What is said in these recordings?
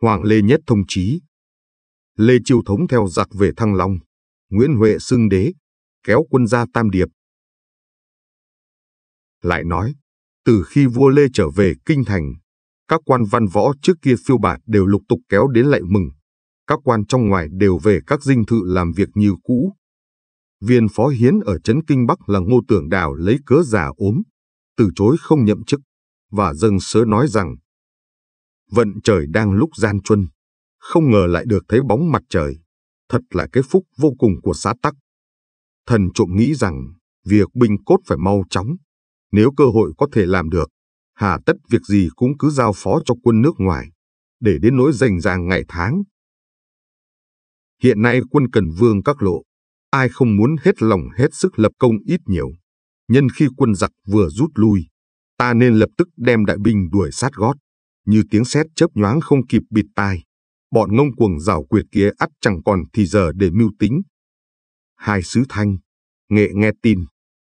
Hoàng Lê Nhất thông chí. Lê Chiêu Thống theo giặc về Thăng Long, Nguyễn Huệ xưng đế, kéo quân ra Tam Điệp. Lại nói, từ khi vua Lê trở về Kinh Thành, các quan văn võ trước kia phiêu bạt đều lục tục kéo đến lạy mừng. Các quan trong ngoài đều về các dinh thự làm việc như cũ. Viên phó hiến ở Trấn Kinh Bắc là Ngô Tưởng Đào lấy cớ già ốm, từ chối không nhậm chức, và dâng sớ nói rằng Vận trời đang lúc gian truân, không ngờ lại được thấy bóng mặt trời. Thật là cái phúc vô cùng của xã tắc. Thần trộm nghĩ rằng, việc binh cốt phải mau chóng. Nếu cơ hội có thể làm được, hà tất việc gì cũng cứ giao phó cho quân nước ngoài, để đến nỗi rành ràng ngày tháng. Hiện nay quân Cần Vương các lộ, ai không muốn hết lòng hết sức lập công ít nhiều. Nhân khi quân giặc vừa rút lui, ta nên lập tức đem đại binh đuổi sát gót như tiếng sét chớp nhoáng không kịp bịt tai. Bọn ngông cuồng rảo quyệt kia ắt chẳng còn thì giờ để mưu tính. Hai sứ thanh, nghệ nghe tin,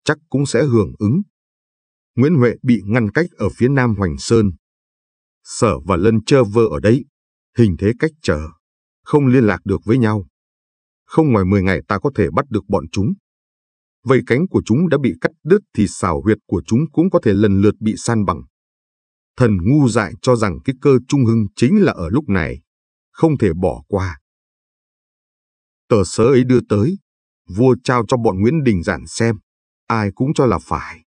chắc cũng sẽ hưởng ứng. Nguyễn Huệ bị ngăn cách ở phía nam Hoành Sơn. Sở và Lân chơ vơ ở đấy, hình thế cách trở, không liên lạc được với nhau. Không ngoài 10 ngày ta có thể bắt được bọn chúng. Vây cánh của chúng đã bị cắt đứt thì xảo huyệt của chúng cũng có thể lần lượt bị san bằng. Thần ngu dại cho rằng cái cơ trung hưng chính là ở lúc này, không thể bỏ qua. Tờ sớ ấy đưa tới, vua trao cho bọn Nguyễn Đình giản xem, ai cũng cho là phải.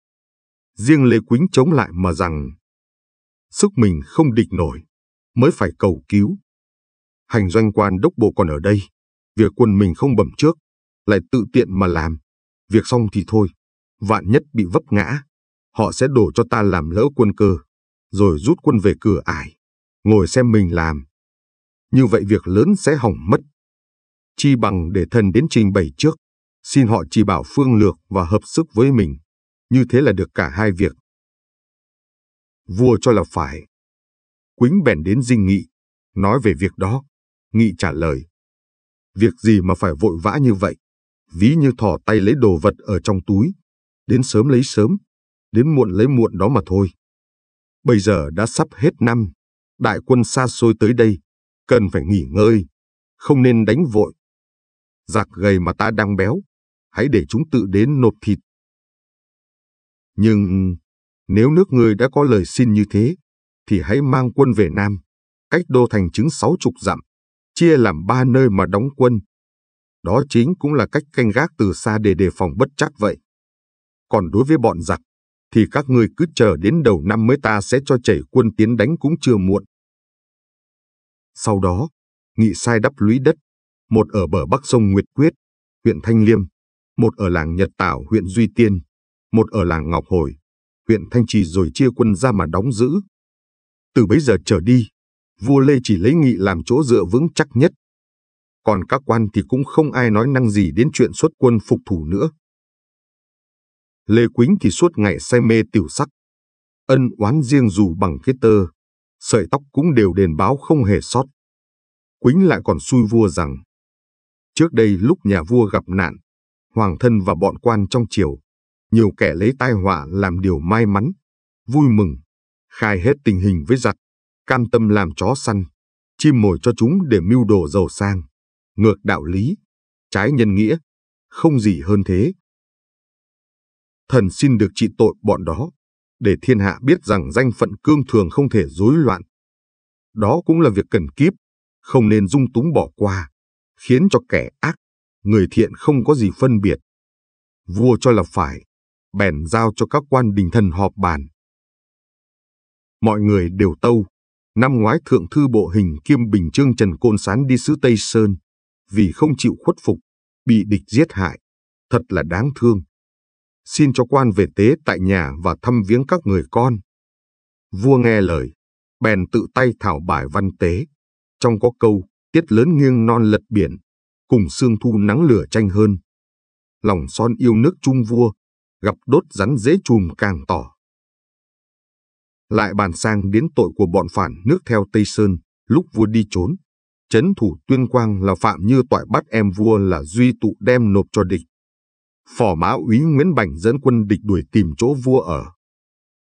Riêng Lê Quýnh chống lại mà rằng, sức mình không địch nổi, mới phải cầu cứu. Hành doanh quan đốc bộ còn ở đây, việc quân mình không bẩm trước, lại tự tiện mà làm, việc xong thì thôi, vạn nhất bị vấp ngã, họ sẽ đổ cho ta làm lỡ quân cơ rồi rút quân về cửa ải, ngồi xem mình làm. Như vậy việc lớn sẽ hỏng mất. Chi bằng để thần đến trình bày trước, xin họ chỉ bảo phương lược và hợp sức với mình. Như thế là được cả hai việc. Vua cho là phải. Quýnh bèn đến dinh nghị, nói về việc đó. Nghị trả lời. Việc gì mà phải vội vã như vậy? Ví như thỏ tay lấy đồ vật ở trong túi. Đến sớm lấy sớm, đến muộn lấy muộn đó mà thôi. Bây giờ đã sắp hết năm, đại quân xa xôi tới đây, cần phải nghỉ ngơi, không nên đánh vội. Giặc gầy mà ta đang béo, hãy để chúng tự đến nộp thịt. Nhưng nếu nước ngươi đã có lời xin như thế, thì hãy mang quân về Nam, cách đô thành chứng sáu chục dặm, chia làm ba nơi mà đóng quân. Đó chính cũng là cách canh gác từ xa để đề phòng bất chắc vậy. Còn đối với bọn giặc, thì các ngươi cứ chờ đến đầu năm mới ta sẽ cho chảy quân tiến đánh cũng chưa muộn. Sau đó, nghị sai đắp lũy đất, một ở bờ bắc sông Nguyệt Quyết, huyện Thanh Liêm, một ở làng Nhật Tảo huyện Duy Tiên, một ở làng Ngọc Hồi, huyện Thanh Trì rồi chia quân ra mà đóng giữ. Từ bấy giờ trở đi, vua Lê chỉ lấy nghị làm chỗ dựa vững chắc nhất. Còn các quan thì cũng không ai nói năng gì đến chuyện xuất quân phục thủ nữa. Lê Quýnh thì suốt ngày say mê tiểu sắc. Ân oán riêng dù bằng cái tơ, sợi tóc cũng đều đền báo không hề sót. Quýnh lại còn xui vua rằng, trước đây lúc nhà vua gặp nạn, hoàng thân và bọn quan trong triều, nhiều kẻ lấy tai họa làm điều may mắn, vui mừng, khai hết tình hình với giặc, cam tâm làm chó săn, chim mồi cho chúng để mưu đồ giàu sang, ngược đạo lý, trái nhân nghĩa, không gì hơn thế thần xin được trị tội bọn đó, để thiên hạ biết rằng danh phận cương thường không thể rối loạn. Đó cũng là việc cần kiếp, không nên dung túng bỏ qua, khiến cho kẻ ác, người thiện không có gì phân biệt. Vua cho là phải, bèn giao cho các quan đình thần họp bàn. Mọi người đều tâu, năm ngoái thượng thư bộ hình kiêm bình trương Trần Côn Sán đi sứ Tây Sơn, vì không chịu khuất phục, bị địch giết hại, thật là đáng thương xin cho quan về tế tại nhà và thăm viếng các người con. Vua nghe lời, bèn tự tay thảo bài văn tế. Trong có câu, tiết lớn nghiêng non lật biển, cùng sương thu nắng lửa tranh hơn. Lòng son yêu nước trung vua, gặp đốt rắn dễ chùm càng tỏ. Lại bàn sang đến tội của bọn phản nước theo Tây Sơn, lúc vua đi trốn. Chấn thủ tuyên quang là phạm như toại bắt em vua là duy tụ đem nộp cho địch phò mã úy Nguyễn Bảnh dẫn quân địch đuổi tìm chỗ vua ở.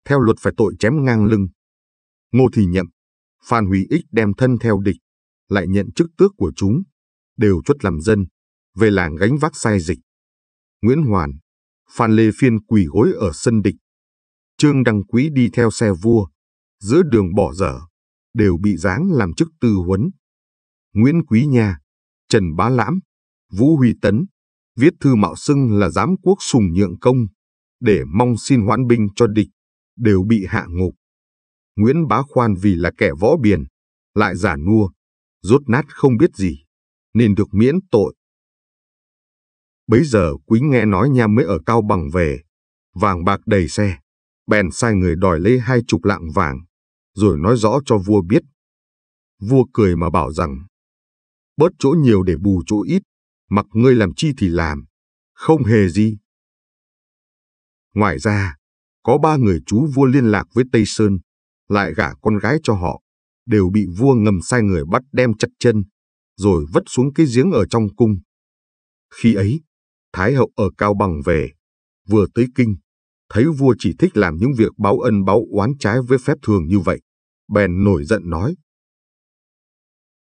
Theo luật phải tội chém ngang lưng. Ngô Thì Nhậm, Phan Huy Ích đem thân theo địch, lại nhận chức tước của chúng, đều chuất làm dân, về làng gánh vác sai dịch. Nguyễn Hoàn, Phan Lê Phiên quỳ gối ở sân địch. Trương Đăng Quý đi theo xe vua, giữa đường bỏ dở, đều bị giáng làm chức tư huấn. Nguyễn Quý Nha, Trần Bá Lãm, Vũ Huy Tấn, viết thư mạo xưng là giám quốc sùng nhượng công, để mong xin hoãn binh cho địch, đều bị hạ ngục. Nguyễn Bá Khoan vì là kẻ võ biển, lại giả nua, rốt nát không biết gì, nên được miễn tội. Bấy giờ Quý nghe nói nha mới ở Cao Bằng về, vàng bạc đầy xe, bèn sai người đòi lấy hai chục lạng vàng, rồi nói rõ cho vua biết. Vua cười mà bảo rằng, bớt chỗ nhiều để bù chỗ ít, mặc ngươi làm chi thì làm, không hề gì. Ngoài ra, có ba người chú vua liên lạc với Tây Sơn, lại gả con gái cho họ, đều bị vua ngầm sai người bắt đem chặt chân, rồi vất xuống cái giếng ở trong cung. Khi ấy, Thái hậu ở Cao Bằng về, vừa tới kinh, thấy vua chỉ thích làm những việc báo ân báo oán trái với phép thường như vậy, bèn nổi giận nói.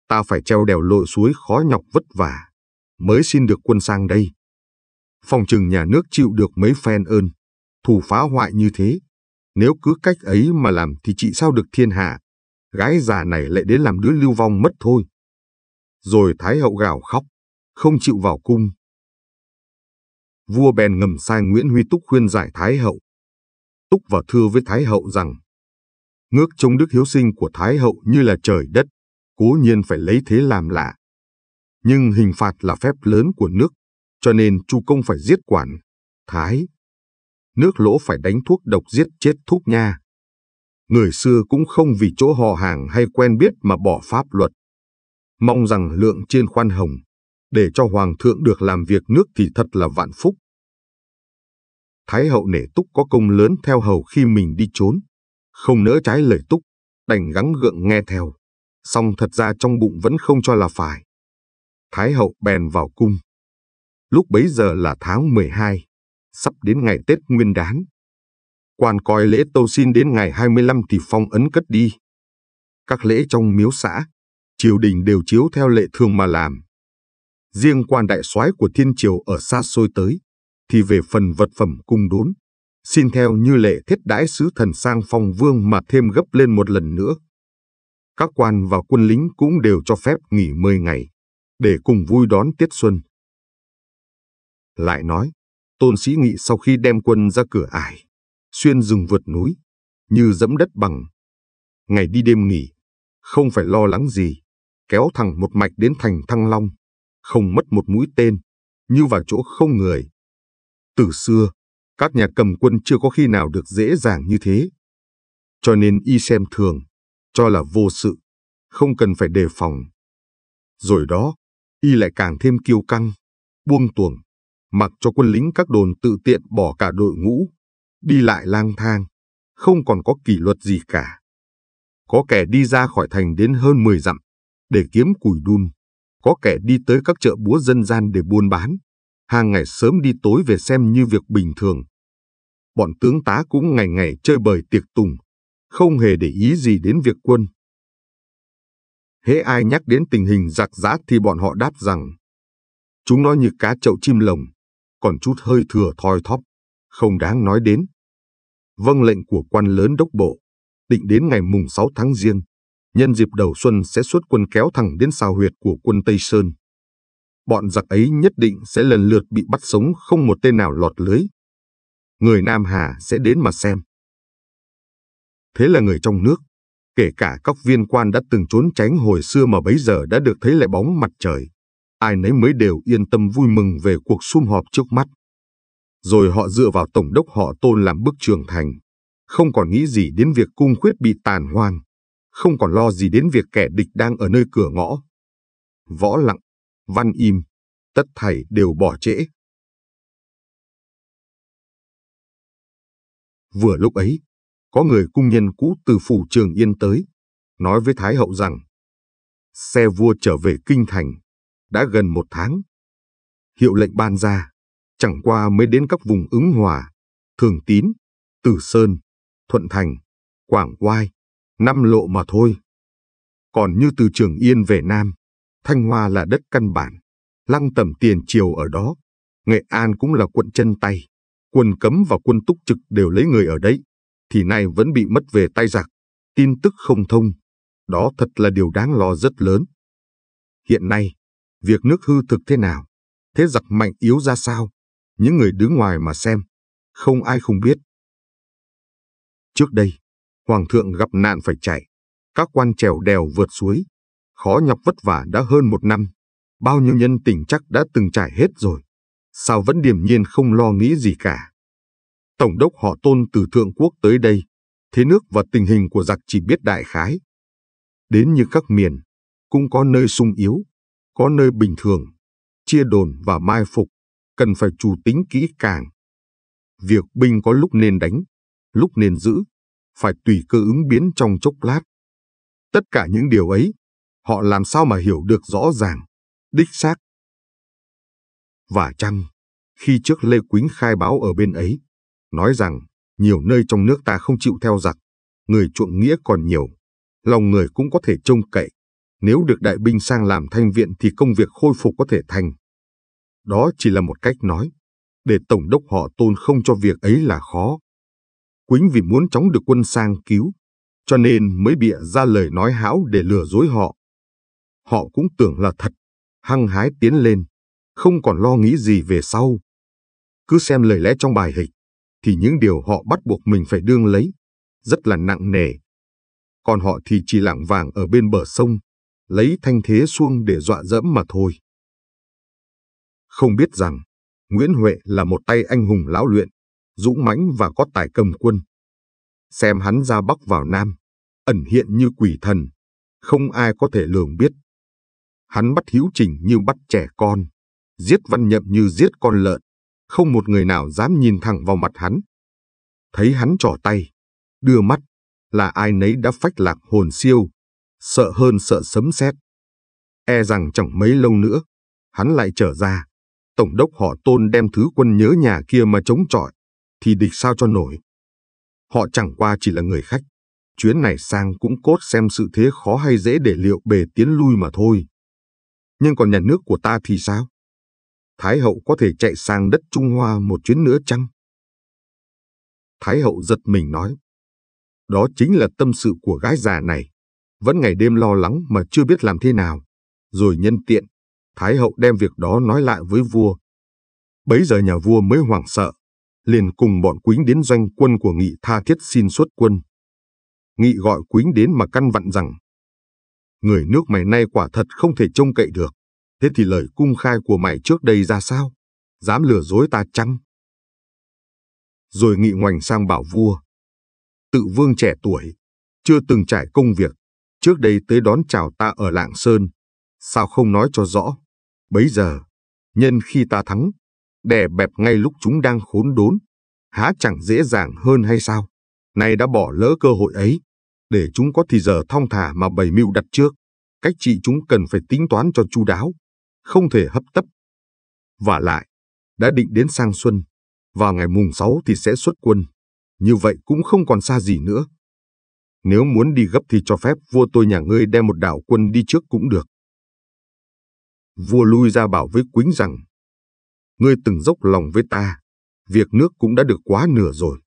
Ta phải treo đèo lội suối khó nhọc vất vả, mới xin được quân sang đây. Phòng trừng nhà nước chịu được mấy phen ơn, thù phá hoại như thế. Nếu cứ cách ấy mà làm thì chị sao được thiên hạ, gái già này lại đến làm đứa lưu vong mất thôi. Rồi Thái Hậu gào khóc, không chịu vào cung. Vua bèn ngầm sai Nguyễn Huy Túc khuyên giải Thái Hậu. Túc và thưa với Thái Hậu rằng, ngước trông đức hiếu sinh của Thái Hậu như là trời đất, cố nhiên phải lấy thế làm lạ. Nhưng hình phạt là phép lớn của nước, cho nên Chu Công phải giết quản, thái. Nước lỗ phải đánh thuốc độc giết chết thúc nha. Người xưa cũng không vì chỗ họ hàng hay quen biết mà bỏ pháp luật. Mong rằng lượng trên khoan hồng, để cho Hoàng thượng được làm việc nước thì thật là vạn phúc. Thái hậu nể túc có công lớn theo hầu khi mình đi trốn, không nỡ trái lời túc, đành gắng gượng nghe theo. Song thật ra trong bụng vẫn không cho là phải. Thái hậu bèn vào cung. Lúc bấy giờ là tháng 12, sắp đến ngày Tết Nguyên đán. Quan coi lễ tâu xin đến ngày 25 thì phong ấn cất đi. Các lễ trong miếu xã, triều đình đều chiếu theo lệ thường mà làm. Riêng quan đại soái của thiên triều ở xa xôi tới, thì về phần vật phẩm cung đốn, xin theo như lệ thiết đãi sứ thần sang phong vương mà thêm gấp lên một lần nữa. Các quan và quân lính cũng đều cho phép nghỉ mười ngày để cùng vui đón Tiết Xuân. Lại nói, Tôn Sĩ Nghị sau khi đem quân ra cửa ải, xuyên rừng vượt núi, như dẫm đất bằng. Ngày đi đêm nghỉ, không phải lo lắng gì, kéo thẳng một mạch đến thành Thăng Long, không mất một mũi tên, như vào chỗ không người. Từ xưa, các nhà cầm quân chưa có khi nào được dễ dàng như thế. Cho nên y xem thường, cho là vô sự, không cần phải đề phòng. Rồi đó, y lại càng thêm kiêu căng, buông tuồng, mặc cho quân lính các đồn tự tiện bỏ cả đội ngũ, đi lại lang thang, không còn có kỷ luật gì cả. Có kẻ đi ra khỏi thành đến hơn 10 dặm để kiếm củi đun, có kẻ đi tới các chợ búa dân gian để buôn bán, hàng ngày sớm đi tối về xem như việc bình thường. Bọn tướng tá cũng ngày ngày chơi bời tiệc tùng, không hề để ý gì đến việc quân hễ ai nhắc đến tình hình giặc giã thì bọn họ đáp rằng chúng nó như cá chậu chim lồng, còn chút hơi thừa thoi thóp, không đáng nói đến. Vâng lệnh của quan lớn đốc bộ, định đến ngày mùng 6 tháng riêng, nhân dịp đầu xuân sẽ xuất quân kéo thẳng đến sao huyệt của quân Tây Sơn. Bọn giặc ấy nhất định sẽ lần lượt bị bắt sống không một tên nào lọt lưới. Người Nam Hà sẽ đến mà xem. Thế là người trong nước, Kể cả các viên quan đã từng trốn tránh hồi xưa mà bấy giờ đã được thấy lại bóng mặt trời. Ai nấy mới đều yên tâm vui mừng về cuộc sum họp trước mắt. Rồi họ dựa vào Tổng đốc họ tôn làm bức trường thành. Không còn nghĩ gì đến việc cung khuyết bị tàn hoang, Không còn lo gì đến việc kẻ địch đang ở nơi cửa ngõ. Võ lặng, văn im, tất thảy đều bỏ trễ. Vừa lúc ấy, có người cung nhân cũ từ phủ Trường Yên tới, nói với Thái Hậu rằng, xe vua trở về Kinh Thành, đã gần một tháng. Hiệu lệnh ban ra, chẳng qua mới đến các vùng ứng hòa, thường tín, tử sơn, thuận thành, quảng oai, năm lộ mà thôi. Còn như từ Trường Yên về Nam, Thanh Hoa là đất căn bản, lăng tầm tiền triều ở đó, Nghệ An cũng là quận chân tay, quân cấm và quân túc trực đều lấy người ở đấy thì nay vẫn bị mất về tay giặc, tin tức không thông. Đó thật là điều đáng lo rất lớn. Hiện nay, việc nước hư thực thế nào, thế giặc mạnh yếu ra sao, những người đứng ngoài mà xem, không ai không biết. Trước đây, Hoàng thượng gặp nạn phải chạy, các quan trèo đèo vượt suối, khó nhọc vất vả đã hơn một năm, bao nhiêu nhân tình chắc đã từng trải hết rồi. Sao vẫn điềm nhiên không lo nghĩ gì cả? Tổng đốc họ tôn từ Thượng Quốc tới đây, thế nước và tình hình của giặc chỉ biết đại khái. Đến như các miền, cũng có nơi sung yếu, có nơi bình thường, chia đồn và mai phục, cần phải chủ tính kỹ càng. Việc binh có lúc nên đánh, lúc nên giữ, phải tùy cơ ứng biến trong chốc lát. Tất cả những điều ấy, họ làm sao mà hiểu được rõ ràng, đích xác. Và chăng, khi trước Lê Quýnh khai báo ở bên ấy, nói rằng nhiều nơi trong nước ta không chịu theo giặc, người chuộng nghĩa còn nhiều, lòng người cũng có thể trông cậy. Nếu được đại binh sang làm thanh viện thì công việc khôi phục có thể thành. Đó chỉ là một cách nói, để Tổng đốc họ tôn không cho việc ấy là khó. Quýnh vì muốn chóng được quân sang cứu, cho nên mới bịa ra lời nói hão để lừa dối họ. Họ cũng tưởng là thật, hăng hái tiến lên, không còn lo nghĩ gì về sau. Cứ xem lời lẽ trong bài hịch, thì những điều họ bắt buộc mình phải đương lấy rất là nặng nề. Còn họ thì chỉ lảng vàng ở bên bờ sông, lấy thanh thế xuông để dọa dẫm mà thôi. Không biết rằng, Nguyễn Huệ là một tay anh hùng lão luyện, dũng mãnh và có tài cầm quân. Xem hắn ra bắc vào nam, ẩn hiện như quỷ thần, không ai có thể lường biết. Hắn bắt hữu trình như bắt trẻ con, giết văn nhậm như giết con lợn, không một người nào dám nhìn thẳng vào mặt hắn. Thấy hắn trỏ tay, đưa mắt, là ai nấy đã phách lạc hồn siêu, sợ hơn sợ sấm sét. E rằng chẳng mấy lâu nữa, hắn lại trở ra. Tổng đốc họ tôn đem thứ quân nhớ nhà kia mà chống chọi, thì địch sao cho nổi. Họ chẳng qua chỉ là người khách. Chuyến này sang cũng cốt xem sự thế khó hay dễ để liệu bề tiến lui mà thôi. Nhưng còn nhà nước của ta thì sao? Thái hậu có thể chạy sang đất Trung Hoa một chuyến nữa chăng? Thái hậu giật mình nói. Đó chính là tâm sự của gái già này. Vẫn ngày đêm lo lắng mà chưa biết làm thế nào. Rồi nhân tiện, Thái hậu đem việc đó nói lại với vua. Bấy giờ nhà vua mới hoảng sợ, liền cùng bọn quýnh đến doanh quân của nghị tha thiết xin xuất quân. Nghị gọi quýnh đến mà căn vặn rằng, người nước mày nay quả thật không thể trông cậy được. Thế thì lời cung khai của mày trước đây ra sao? Dám lừa dối ta chăng? Rồi nghị ngoảnh sang bảo vua. Tự vương trẻ tuổi, chưa từng trải công việc, trước đây tới đón chào ta ở Lạng Sơn. Sao không nói cho rõ? Bấy giờ, nhân khi ta thắng, đè bẹp ngay lúc chúng đang khốn đốn, há chẳng dễ dàng hơn hay sao? Nay đã bỏ lỡ cơ hội ấy, để chúng có thì giờ thong thả mà bày mưu đặt trước. Cách trị chúng cần phải tính toán cho chu đáo, không thể hấp tấp. Và lại, đã định đến sang xuân, vào ngày mùng 6 thì sẽ xuất quân, như vậy cũng không còn xa gì nữa. Nếu muốn đi gấp thì cho phép vua tôi nhà ngươi đem một đảo quân đi trước cũng được. Vua lui ra bảo với Quýnh rằng, ngươi từng dốc lòng với ta, việc nước cũng đã được quá nửa rồi.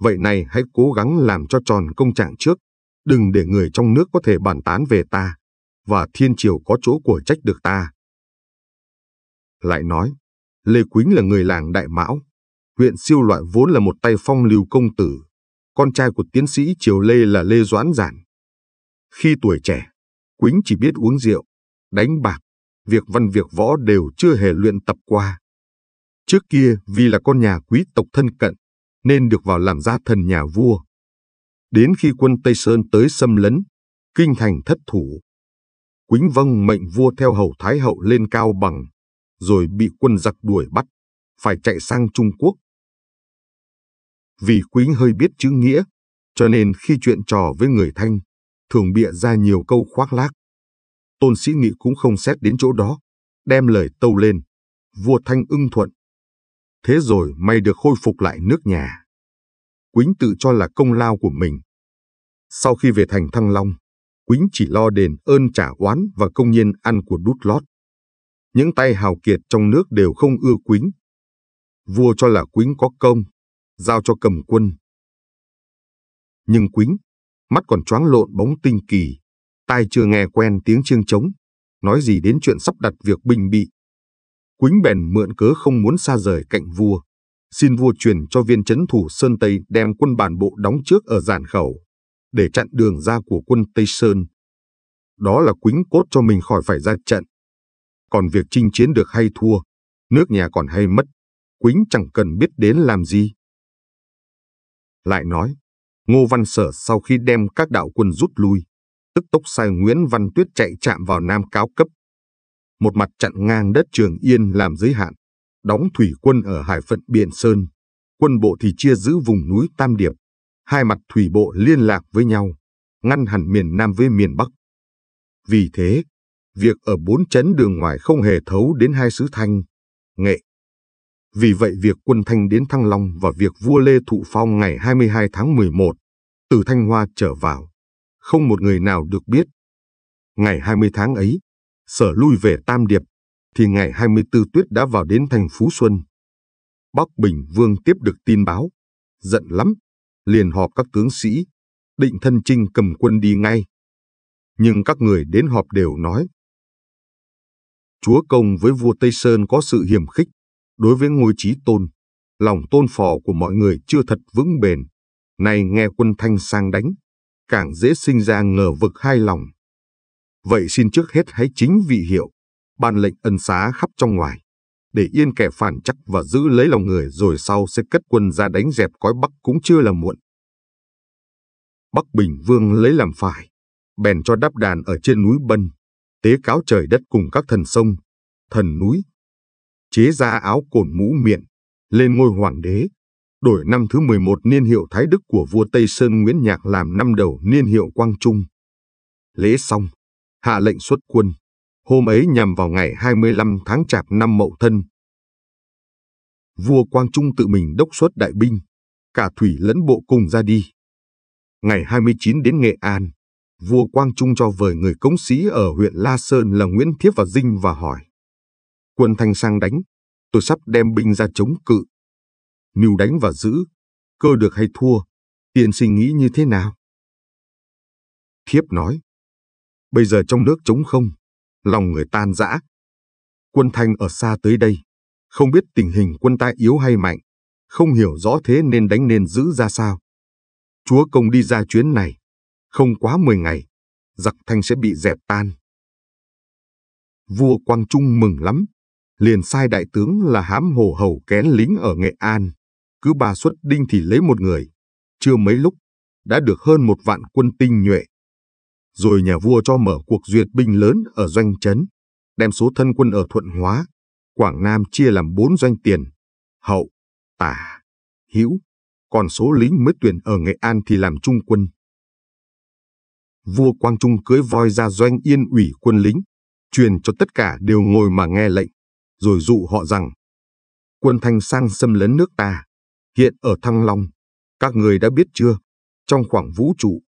Vậy này hãy cố gắng làm cho tròn công trạng trước, đừng để người trong nước có thể bàn tán về ta, và thiên triều có chỗ của trách được ta. Lại nói, Lê Quýnh là người làng Đại Mão, huyện siêu loại vốn là một tay phong lưu công tử, con trai của tiến sĩ Triều Lê là Lê Doãn Giản. Khi tuổi trẻ, Quýnh chỉ biết uống rượu, đánh bạc, việc văn việc võ đều chưa hề luyện tập qua. Trước kia vì là con nhà quý tộc thân cận, nên được vào làm gia thần nhà vua. Đến khi quân Tây Sơn tới xâm lấn, kinh thành thất thủ. Quýnh vâng mệnh vua theo hầu Thái Hậu lên cao bằng, rồi bị quân giặc đuổi bắt, phải chạy sang Trung Quốc. Vì Quýnh hơi biết chữ nghĩa, cho nên khi chuyện trò với người Thanh, thường bịa ra nhiều câu khoác lác. Tôn Sĩ Nghị cũng không xét đến chỗ đó, đem lời tâu lên, vua Thanh ưng thuận. Thế rồi mày được khôi phục lại nước nhà. Quýnh tự cho là công lao của mình. Sau khi về thành Thăng Long, Quýnh chỉ lo đền ơn trả oán và công nhân ăn của đút lót những tay hào kiệt trong nước đều không ưa Quýnh. Vua cho là Quýnh có công, giao cho cầm quân. Nhưng Quýnh, mắt còn choáng lộn bóng tinh kỳ, tai chưa nghe quen tiếng chiêng trống, nói gì đến chuyện sắp đặt việc bình bị. Quýnh bèn mượn cớ không muốn xa rời cạnh vua, xin vua truyền cho viên chấn thủ Sơn Tây đem quân bản bộ đóng trước ở giản khẩu, để chặn đường ra của quân Tây Sơn. Đó là quýnh cốt cho mình khỏi phải ra trận còn việc chinh chiến được hay thua, nước nhà còn hay mất, Quýnh chẳng cần biết đến làm gì. Lại nói, Ngô Văn Sở sau khi đem các đạo quân rút lui, tức tốc sai Nguyễn Văn Tuyết chạy chạm vào Nam Cao Cấp. Một mặt chặn ngang đất Trường Yên làm giới hạn, đóng thủy quân ở hải phận Biện Sơn, quân bộ thì chia giữ vùng núi Tam Điệp, hai mặt thủy bộ liên lạc với nhau, ngăn hẳn miền Nam với miền Bắc. Vì thế, việc ở bốn chấn đường ngoài không hề thấu đến hai sứ Thanh, Nghệ. Vì vậy việc quân Thanh đến Thăng Long và việc vua Lê Thụ Phong ngày 22 tháng 11, từ Thanh Hoa trở vào, không một người nào được biết. Ngày 20 tháng ấy, sở lui về Tam Điệp, thì ngày 24 Tuyết đã vào đến thành Phú Xuân. Bắc Bình Vương tiếp được tin báo, giận lắm, liền họp các tướng sĩ, định thân chinh cầm quân đi ngay. Nhưng các người đến họp đều nói, chúa công với vua Tây Sơn có sự hiểm khích, đối với ngôi trí tôn, lòng tôn phò của mọi người chưa thật vững bền. Nay nghe quân Thanh sang đánh, càng dễ sinh ra ngờ vực hai lòng. Vậy xin trước hết hãy chính vị hiệu, ban lệnh ân xá khắp trong ngoài, để yên kẻ phản chắc và giữ lấy lòng người rồi sau sẽ cất quân ra đánh dẹp cõi Bắc cũng chưa là muộn. Bắc Bình Vương lấy làm phải, bèn cho đáp đàn ở trên núi Bân, tế cáo trời đất cùng các thần sông, thần núi. Chế ra áo cồn mũ miệng, lên ngôi hoàng đế, đổi năm thứ 11 niên hiệu Thái Đức của vua Tây Sơn Nguyễn Nhạc làm năm đầu niên hiệu Quang Trung. Lễ xong, hạ lệnh xuất quân, hôm ấy nhằm vào ngày 25 tháng Chạp năm Mậu Thân. Vua Quang Trung tự mình đốc xuất đại binh, cả thủy lẫn bộ cùng ra đi. Ngày 29 đến Nghệ An, vua Quang Trung cho vời người cống sĩ ở huyện La Sơn là Nguyễn Thiếp và Dinh và hỏi. Quân Thanh sang đánh, tôi sắp đem binh ra chống cự. Mưu đánh và giữ, cơ được hay thua, tiền suy nghĩ như thế nào? Thiếp nói, bây giờ trong nước chống không, lòng người tan rã. Quân Thanh ở xa tới đây, không biết tình hình quân ta yếu hay mạnh, không hiểu rõ thế nên đánh nên giữ ra sao. Chúa công đi ra chuyến này, không quá 10 ngày, giặc thanh sẽ bị dẹp tan. Vua Quang Trung mừng lắm, liền sai đại tướng là hám hồ hầu kén lính ở Nghệ An, cứ ba xuất đinh thì lấy một người. Chưa mấy lúc, đã được hơn một vạn quân tinh nhuệ. Rồi nhà vua cho mở cuộc duyệt binh lớn ở doanh trấn, đem số thân quân ở Thuận Hóa, Quảng Nam chia làm bốn doanh tiền, hậu, tả, hữu, còn số lính mới tuyển ở Nghệ An thì làm trung quân vua Quang Trung cưới voi ra doanh yên ủy quân lính, truyền cho tất cả đều ngồi mà nghe lệnh, rồi dụ họ rằng quân Thanh sang xâm lấn nước ta, hiện ở Thăng Long, các người đã biết chưa, trong khoảng vũ trụ,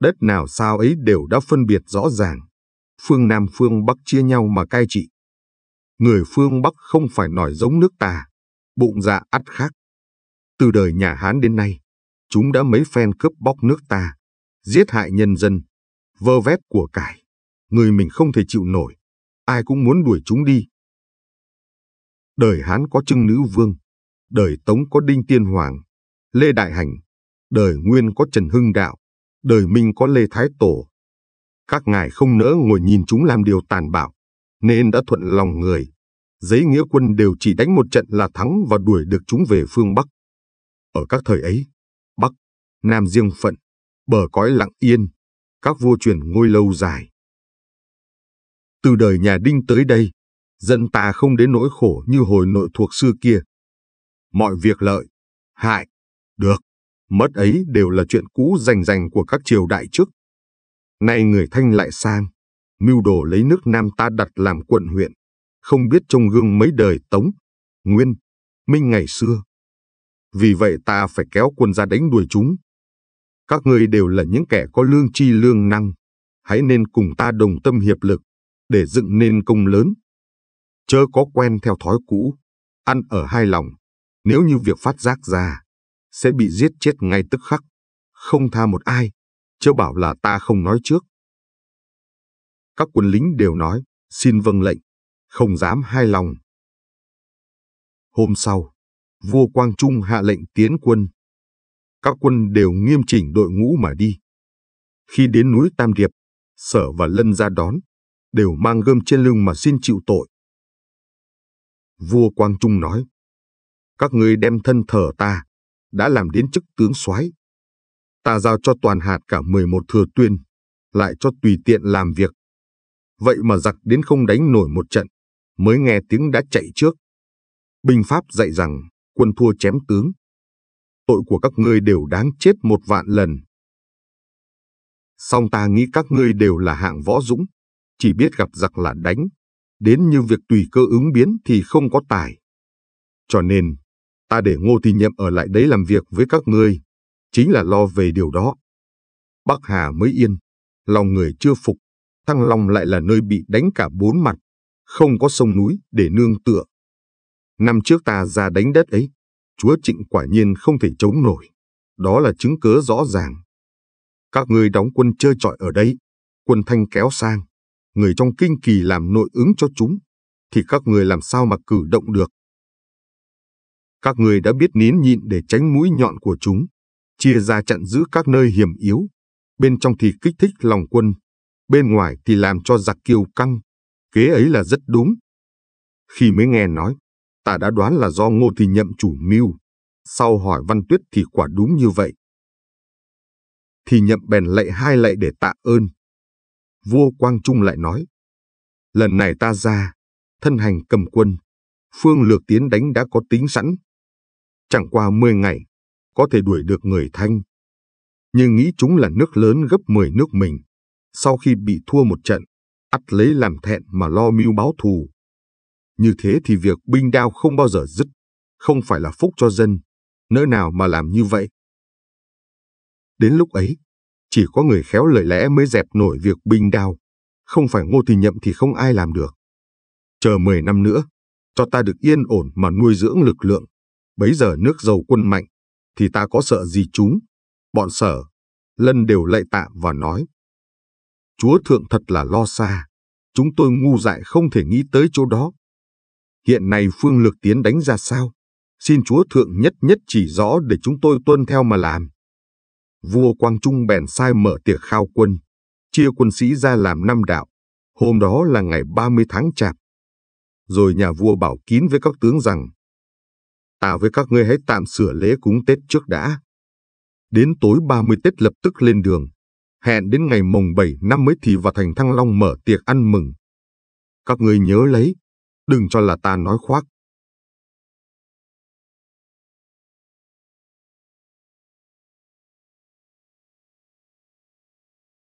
đất nào sao ấy đều đã phân biệt rõ ràng, phương Nam phương Bắc chia nhau mà cai trị. Người phương Bắc không phải nổi giống nước ta, bụng dạ ắt khác. Từ đời nhà Hán đến nay, chúng đã mấy phen cướp bóc nước ta, giết hại nhân dân, vơ vét của cải. Người mình không thể chịu nổi, ai cũng muốn đuổi chúng đi. Đời Hán có Trưng Nữ Vương, đời Tống có Đinh Tiên Hoàng, Lê Đại Hành, đời Nguyên có Trần Hưng Đạo, đời Minh có Lê Thái Tổ. Các ngài không nỡ ngồi nhìn chúng làm điều tàn bạo, nên đã thuận lòng người. Giấy nghĩa quân đều chỉ đánh một trận là thắng và đuổi được chúng về phương Bắc. Ở các thời ấy, Bắc, Nam riêng Phận, bờ cõi lặng yên, các vua truyền ngôi lâu dài. Từ đời nhà Đinh tới đây, dân ta không đến nỗi khổ như hồi nội thuộc xưa kia. Mọi việc lợi, hại, được, mất ấy đều là chuyện cũ rành rành của các triều đại trước. Nay người Thanh lại sang, mưu đồ lấy nước Nam ta đặt làm quận huyện, không biết trông gương mấy đời Tống, Nguyên, Minh ngày xưa. Vì vậy ta phải kéo quân ra đánh đuổi chúng, các ngươi đều là những kẻ có lương tri lương năng, hãy nên cùng ta đồng tâm hiệp lực để dựng nên công lớn. Chớ có quen theo thói cũ, ăn ở hai lòng, nếu như việc phát giác ra, sẽ bị giết chết ngay tức khắc, không tha một ai, chớ bảo là ta không nói trước. Các quân lính đều nói, xin vâng lệnh, không dám hai lòng. Hôm sau, vua Quang Trung hạ lệnh tiến quân, các quân đều nghiêm chỉnh đội ngũ mà đi. Khi đến núi Tam Điệp, Sở và Lân ra đón, đều mang gươm trên lưng mà xin chịu tội. Vua Quang Trung nói, các ngươi đem thân thờ ta, đã làm đến chức tướng soái. Ta giao cho toàn hạt cả 11 thừa tuyên, lại cho tùy tiện làm việc. Vậy mà giặc đến không đánh nổi một trận, mới nghe tiếng đã chạy trước. Binh Pháp dạy rằng, quân thua chém tướng, tội của các ngươi đều đáng chết một vạn lần. Song ta nghĩ các ngươi đều là hạng võ dũng, chỉ biết gặp giặc là đánh, đến như việc tùy cơ ứng biến thì không có tài. Cho nên, ta để Ngô Thị Nhậm ở lại đấy làm việc với các ngươi, chính là lo về điều đó. Bắc Hà mới yên, lòng người chưa phục, Thăng Long lại là nơi bị đánh cả bốn mặt, không có sông núi để nương tựa. Năm trước ta ra đánh đất ấy, chúa Trịnh quả nhiên không thể chống nổi. Đó là chứng cớ rõ ràng. Các người đóng quân chơi trọi ở đây, quân thanh kéo sang, người trong kinh kỳ làm nội ứng cho chúng, thì các người làm sao mà cử động được. Các người đã biết nín nhịn để tránh mũi nhọn của chúng, chia ra chặn giữ các nơi hiểm yếu, bên trong thì kích thích lòng quân, bên ngoài thì làm cho giặc kiêu căng, kế ấy là rất đúng. Khi mới nghe nói, Ta đã đoán là do Ngô Thị Nhậm chủ mưu. Sau hỏi Văn Tuyết thì quả đúng như vậy. Thì Nhậm bèn lạy hai lạy để tạ ơn. Vua Quang Trung lại nói. Lần này ta ra, thân hành cầm quân, phương lược tiến đánh đã có tính sẵn. Chẳng qua mười ngày, có thể đuổi được người Thanh. Nhưng nghĩ chúng là nước lớn gấp mười nước mình. Sau khi bị thua một trận, ắt lấy làm thẹn mà lo mưu báo thù, như thế thì việc binh đao không bao giờ dứt, không phải là phúc cho dân, nỡ nào mà làm như vậy. Đến lúc ấy, chỉ có người khéo lời lẽ mới dẹp nổi việc binh đao, không phải ngô thì nhậm thì không ai làm được. Chờ 10 năm nữa, cho ta được yên ổn mà nuôi dưỡng lực lượng, bấy giờ nước giàu quân mạnh, thì ta có sợ gì chúng? Bọn sở, lân đều lạy tạ và nói. Chúa thượng thật là lo xa, chúng tôi ngu dại không thể nghĩ tới chỗ đó hiện nay phương lược tiến đánh ra sao? Xin Chúa Thượng Nhất Nhất chỉ rõ để chúng tôi tuân theo mà làm. Vua Quang Trung bèn sai mở tiệc khao quân, chia quân sĩ ra làm năm đạo. Hôm đó là ngày 30 tháng chạp. Rồi nhà vua bảo kín với các tướng rằng, ta với các ngươi hãy tạm sửa lễ cúng Tết trước đã. Đến tối 30 Tết lập tức lên đường, hẹn đến ngày mồng 7 năm mới thì vào thành Thăng Long mở tiệc ăn mừng. Các ngươi nhớ lấy, Đừng cho là ta nói khoác.